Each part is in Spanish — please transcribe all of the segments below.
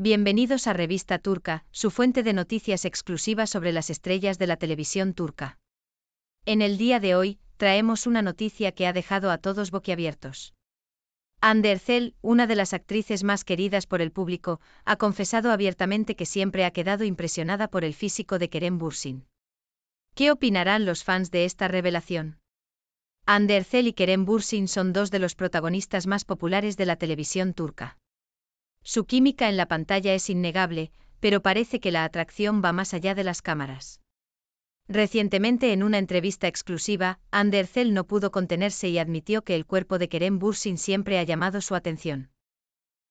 Bienvenidos a Revista Turca, su fuente de noticias exclusivas sobre las estrellas de la televisión turca. En el día de hoy, traemos una noticia que ha dejado a todos boquiabiertos. Andercel, una de las actrices más queridas por el público, ha confesado abiertamente que siempre ha quedado impresionada por el físico de Kerem Bursin. ¿Qué opinarán los fans de esta revelación? Andercel y Kerem Bursin son dos de los protagonistas más populares de la televisión turca. Su química en la pantalla es innegable, pero parece que la atracción va más allá de las cámaras. Recientemente en una entrevista exclusiva, Andercel no pudo contenerse y admitió que el cuerpo de Kerem Bursin siempre ha llamado su atención.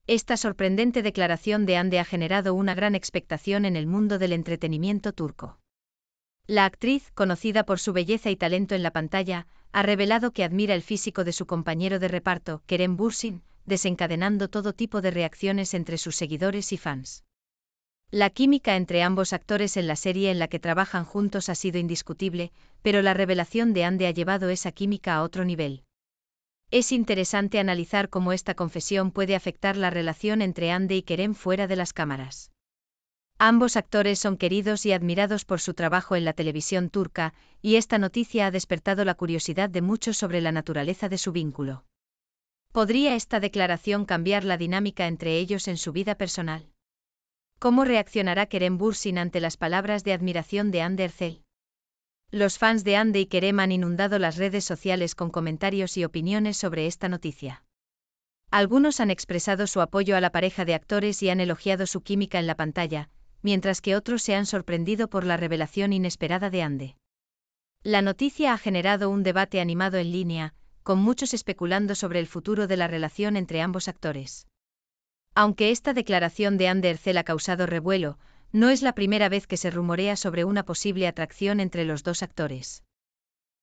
Esta sorprendente declaración de Ande ha generado una gran expectación en el mundo del entretenimiento turco. La actriz, conocida por su belleza y talento en la pantalla, ha revelado que admira el físico de su compañero de reparto, Kerem Bursin, desencadenando todo tipo de reacciones entre sus seguidores y fans. La química entre ambos actores en la serie en la que trabajan juntos ha sido indiscutible, pero la revelación de Ande ha llevado esa química a otro nivel. Es interesante analizar cómo esta confesión puede afectar la relación entre Ande y Kerem fuera de las cámaras. Ambos actores son queridos y admirados por su trabajo en la televisión turca, y esta noticia ha despertado la curiosidad de muchos sobre la naturaleza de su vínculo. ¿Podría esta declaración cambiar la dinámica entre ellos en su vida personal? ¿Cómo reaccionará Kerem Bursin ante las palabras de admiración de Ander Zell? Los fans de Ande y Kerem han inundado las redes sociales con comentarios y opiniones sobre esta noticia. Algunos han expresado su apoyo a la pareja de actores y han elogiado su química en la pantalla, mientras que otros se han sorprendido por la revelación inesperada de Ande. La noticia ha generado un debate animado en línea, con muchos especulando sobre el futuro de la relación entre ambos actores. Aunque esta declaración de Andercel ha causado revuelo, no es la primera vez que se rumorea sobre una posible atracción entre los dos actores.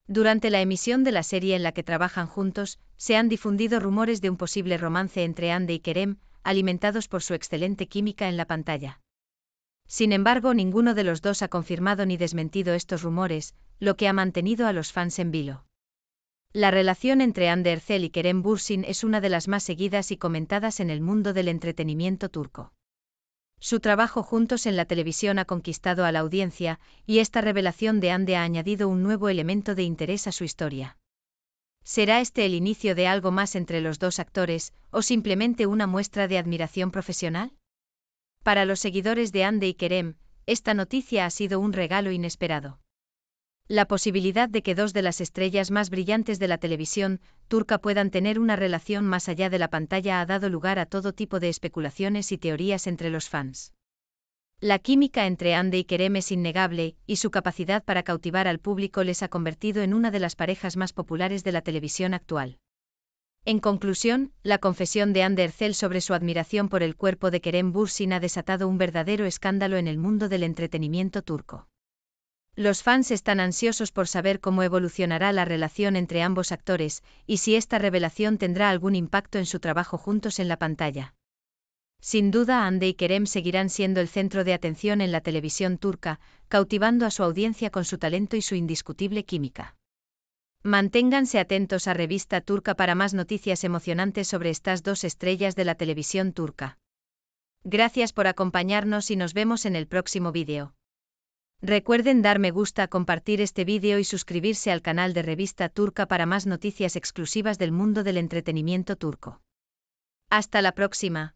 Durante la emisión de la serie en la que trabajan juntos, se han difundido rumores de un posible romance entre Ande y Kerem, alimentados por su excelente química en la pantalla. Sin embargo, ninguno de los dos ha confirmado ni desmentido estos rumores, lo que ha mantenido a los fans en vilo. La relación entre Ander Ercel y Kerem Bursin es una de las más seguidas y comentadas en el mundo del entretenimiento turco. Su trabajo juntos en la televisión ha conquistado a la audiencia, y esta revelación de Ande ha añadido un nuevo elemento de interés a su historia. ¿Será este el inicio de algo más entre los dos actores, o simplemente una muestra de admiración profesional? Para los seguidores de Ande y Kerem, esta noticia ha sido un regalo inesperado. La posibilidad de que dos de las estrellas más brillantes de la televisión turca puedan tener una relación más allá de la pantalla ha dado lugar a todo tipo de especulaciones y teorías entre los fans. La química entre Ande y Kerem es innegable, y su capacidad para cautivar al público les ha convertido en una de las parejas más populares de la televisión actual. En conclusión, la confesión de Ander Ercel sobre su admiración por el cuerpo de Kerem Bursin ha desatado un verdadero escándalo en el mundo del entretenimiento turco. Los fans están ansiosos por saber cómo evolucionará la relación entre ambos actores y si esta revelación tendrá algún impacto en su trabajo juntos en la pantalla. Sin duda, Ande y Kerem seguirán siendo el centro de atención en la televisión turca, cautivando a su audiencia con su talento y su indiscutible química. Manténganse atentos a Revista Turca para más noticias emocionantes sobre estas dos estrellas de la televisión turca. Gracias por acompañarnos y nos vemos en el próximo vídeo. Recuerden dar me gusta, compartir este vídeo y suscribirse al canal de Revista Turca para más noticias exclusivas del mundo del entretenimiento turco. Hasta la próxima.